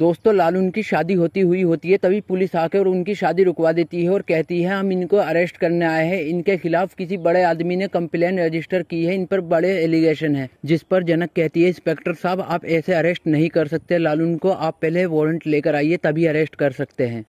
दोस्तों लालू उनकी शादी होती हुई होती है तभी पुलिस आके और उनकी शादी रुकवा देती है और कहती है हम इनको अरेस्ट करने आए हैं इनके खिलाफ किसी बड़े आदमी ने कंप्लेन रजिस्टर की है इन पर बड़े एलिगेशन है जिस पर जनक कहती है इंस्पेक्टर साहब आप ऐसे अरेस्ट नहीं कर सकते लालून को आप पहले वारंट लेकर आइए तभी अरेस्ट कर सकते हैं